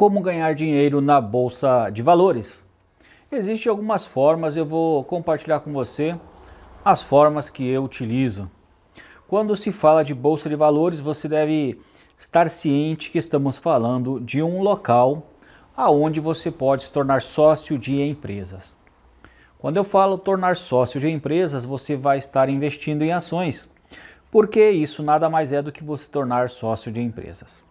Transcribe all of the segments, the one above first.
Como ganhar dinheiro na bolsa de valores? Existem algumas formas, eu vou compartilhar com você as formas que eu utilizo. Quando se fala de bolsa de valores, você deve estar ciente que estamos falando de um local aonde você pode se tornar sócio de empresas. Quando eu falo tornar sócio de empresas, você vai estar investindo em ações, porque isso nada mais é do que você tornar sócio de empresas.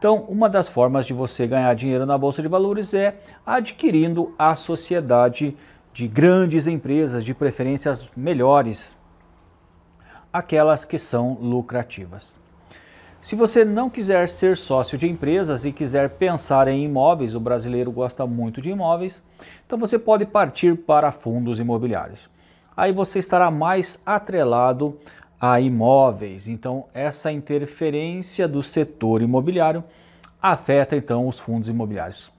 Então, uma das formas de você ganhar dinheiro na bolsa de valores é adquirindo a sociedade de grandes empresas, de preferências melhores, aquelas que são lucrativas. Se você não quiser ser sócio de empresas e quiser pensar em imóveis, o brasileiro gosta muito de imóveis, então você pode partir para fundos imobiliários. Aí você estará mais atrelado a imóveis. Então, essa interferência do setor imobiliário afeta então os fundos imobiliários.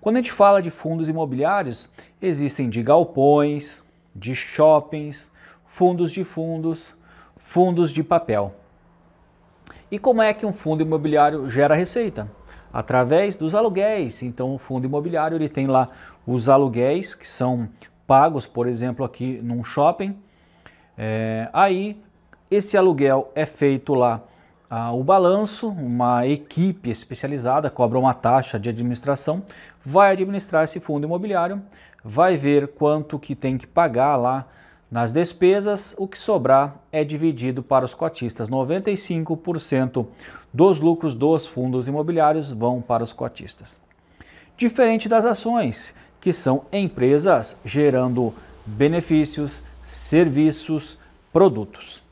Quando a gente fala de fundos imobiliários, existem de galpões, de shoppings, fundos de fundos, fundos de papel. E como é que um fundo imobiliário gera receita? Através dos aluguéis. Então, o fundo imobiliário ele tem lá os aluguéis que são pagos, por exemplo, aqui num shopping. É, aí esse aluguel é feito lá ah, o balanço, uma equipe especializada cobra uma taxa de administração, vai administrar esse fundo imobiliário, vai ver quanto que tem que pagar lá nas despesas, o que sobrar é dividido para os cotistas. 95% dos lucros dos fundos imobiliários vão para os cotistas. Diferente das ações, que são empresas gerando benefícios, serviços, produtos.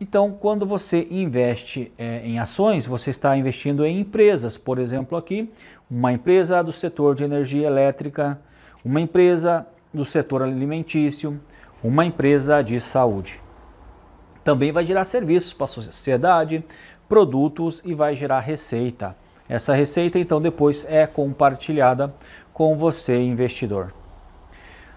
Então, quando você investe é, em ações, você está investindo em empresas. Por exemplo, aqui, uma empresa do setor de energia elétrica, uma empresa do setor alimentício, uma empresa de saúde. Também vai gerar serviços para a sociedade, produtos e vai gerar receita. Essa receita, então, depois é compartilhada com você, investidor.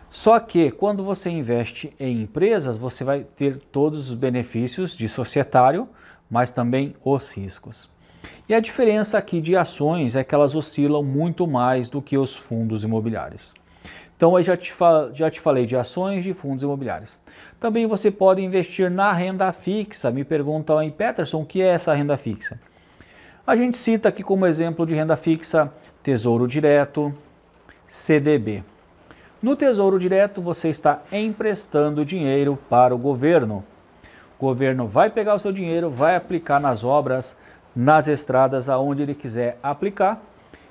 Só que quando você investe em empresas, você vai ter todos os benefícios de societário, mas também os riscos. E a diferença aqui de ações é que elas oscilam muito mais do que os fundos imobiliários. Então eu já te, já te falei de ações de fundos imobiliários. Também você pode investir na renda fixa. Me perguntam aí, Peterson, o que é essa renda fixa? A gente cita aqui como exemplo de renda fixa Tesouro Direto, CDB. No Tesouro Direto, você está emprestando dinheiro para o governo. O governo vai pegar o seu dinheiro, vai aplicar nas obras, nas estradas, aonde ele quiser aplicar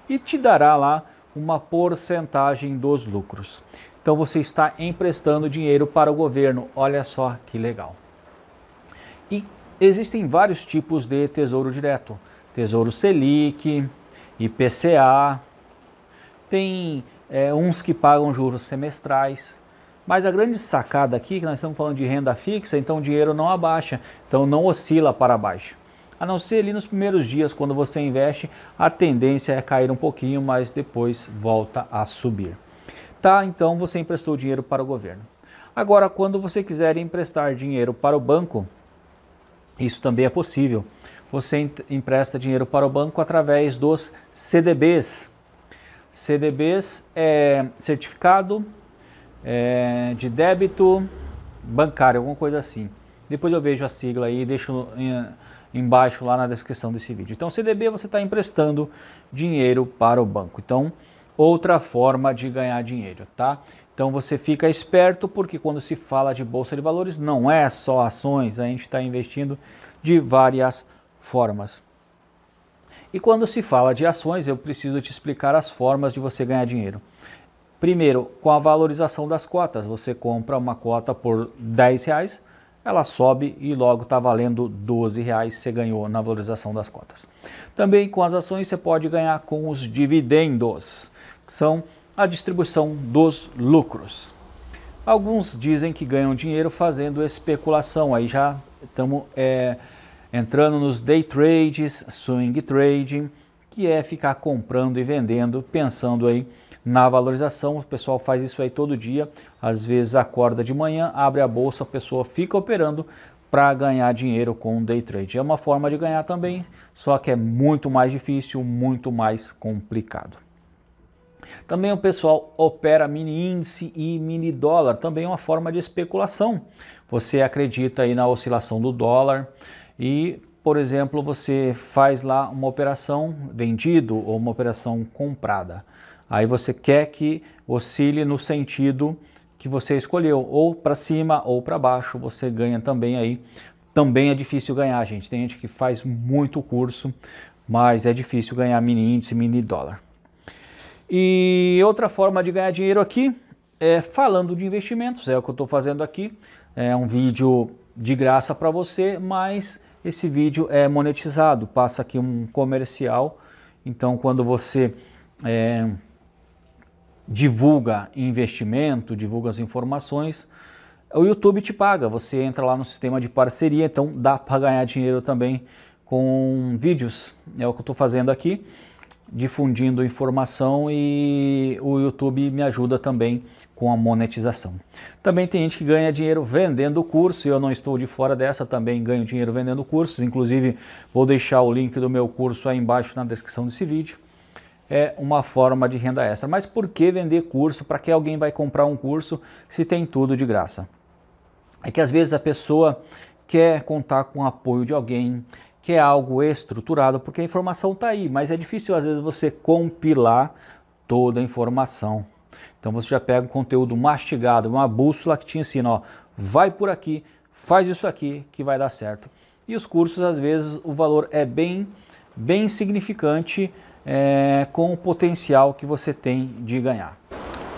e te dará lá uma porcentagem dos lucros. Então você está emprestando dinheiro para o governo. Olha só que legal. E existem vários tipos de tesouro direto: Tesouro Selic, IPCA, tem é, uns que pagam juros semestrais. Mas a grande sacada aqui, é que nós estamos falando de renda fixa, então o dinheiro não abaixa, então não oscila para baixo. A não ser ali nos primeiros dias, quando você investe, a tendência é cair um pouquinho, mas depois volta a subir. Tá, então você emprestou dinheiro para o governo. Agora, quando você quiser emprestar dinheiro para o banco, isso também é possível. Você empresta dinheiro para o banco através dos CDBs, CDBs é certificado é, de débito bancário, alguma coisa assim. Depois eu vejo a sigla aí e deixo em, embaixo lá na descrição desse vídeo. Então, CDB você está emprestando dinheiro para o banco. Então, outra forma de ganhar dinheiro, tá? Então você fica esperto porque quando se fala de bolsa de valores não é só ações, a gente está investindo de várias formas. E quando se fala de ações, eu preciso te explicar as formas de você ganhar dinheiro. Primeiro, com a valorização das cotas. Você compra uma cota por 10 reais, ela sobe e logo está valendo 12 reais você ganhou na valorização das cotas. Também com as ações você pode ganhar com os dividendos, que são a distribuição dos lucros. Alguns dizem que ganham dinheiro fazendo especulação, aí já estamos... É, entrando nos day trades, swing trading, que é ficar comprando e vendendo, pensando aí na valorização. O pessoal faz isso aí todo dia, às vezes acorda de manhã, abre a bolsa, a pessoa fica operando para ganhar dinheiro com o day trade. É uma forma de ganhar também, só que é muito mais difícil, muito mais complicado. Também o pessoal opera mini índice e mini dólar, também é uma forma de especulação. Você acredita aí na oscilação do dólar, e, por exemplo, você faz lá uma operação vendido ou uma operação comprada. Aí você quer que oscile no sentido que você escolheu, ou para cima ou para baixo, você ganha também aí. Também é difícil ganhar, gente. Tem gente que faz muito curso, mas é difícil ganhar mini índice, mini dólar. E outra forma de ganhar dinheiro aqui é falando de investimentos, é o que eu estou fazendo aqui. É um vídeo de graça para você, mas esse vídeo é monetizado, passa aqui um comercial. Então, quando você é, divulga investimento, divulga as informações, o YouTube te paga. Você entra lá no sistema de parceria, então dá para ganhar dinheiro também com vídeos. É o que eu estou fazendo aqui difundindo informação e o YouTube me ajuda também com a monetização. Também tem gente que ganha dinheiro vendendo curso, e eu não estou de fora dessa, também ganho dinheiro vendendo cursos, inclusive vou deixar o link do meu curso aí embaixo na descrição desse vídeo. É uma forma de renda extra. Mas por que vender curso? Para que alguém vai comprar um curso se tem tudo de graça? É que às vezes a pessoa quer contar com o apoio de alguém, que é algo estruturado, porque a informação está aí, mas é difícil às vezes você compilar toda a informação. Então você já pega um conteúdo mastigado, uma bússola que te ensina, ó, vai por aqui, faz isso aqui que vai dar certo. E os cursos, às vezes, o valor é bem, bem significante é, com o potencial que você tem de ganhar.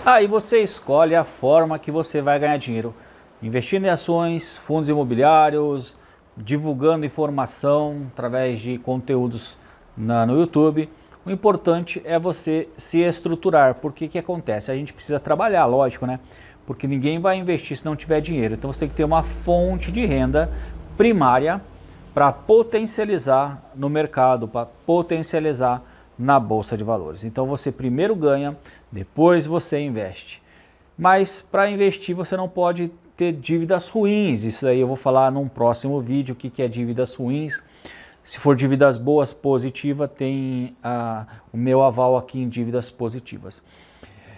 Aí você escolhe a forma que você vai ganhar dinheiro. Investindo em ações, fundos imobiliários, divulgando informação através de conteúdos na, no YouTube. O importante é você se estruturar, porque que acontece? A gente precisa trabalhar, lógico, né? Porque ninguém vai investir se não tiver dinheiro. Então você tem que ter uma fonte de renda primária para potencializar no mercado, para potencializar na bolsa de valores. Então você primeiro ganha, depois você investe. Mas para investir você não pode ter dívidas ruins. Isso aí eu vou falar num próximo vídeo o que, que é dívidas ruins. Se for dívidas boas, positiva, tem ah, o meu aval aqui em dívidas positivas.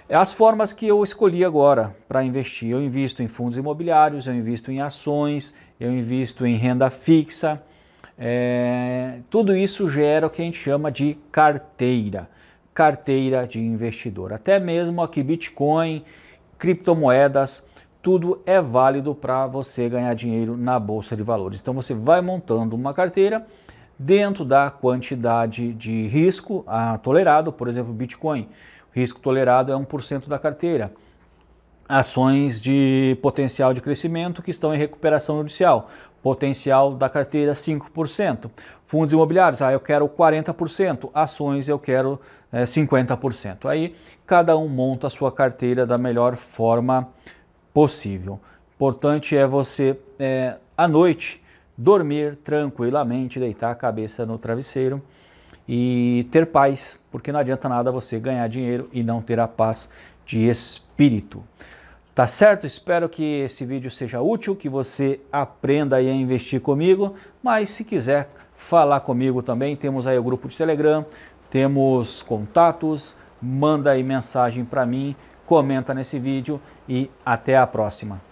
É as formas que eu escolhi agora para investir, eu invisto em fundos imobiliários, eu invisto em ações, eu invisto em renda fixa, é, tudo isso gera o que a gente chama de carteira, carteira de investidor. Até mesmo aqui Bitcoin, criptomoedas, tudo é válido para você ganhar dinheiro na bolsa de valores. Então você vai montando uma carteira dentro da quantidade de risco ah, tolerado, por exemplo, Bitcoin. O risco tolerado é 1% da carteira. Ações de potencial de crescimento que estão em recuperação judicial. Potencial da carteira 5%. Fundos imobiliários, ah, eu quero 40%. Ações, eu quero é, eh, 50%. Aí cada um monta a sua carteira da melhor forma possível possível. Importante é você, é, à noite, dormir tranquilamente, deitar a cabeça no travesseiro e ter paz, porque não adianta nada você ganhar dinheiro e não ter a paz de espírito. Tá certo? Espero que esse vídeo seja útil, que você aprenda a investir comigo, mas se quiser falar comigo também, temos aí o grupo de Telegram, temos contatos, manda aí mensagem para mim comenta nesse vídeo e até a próxima.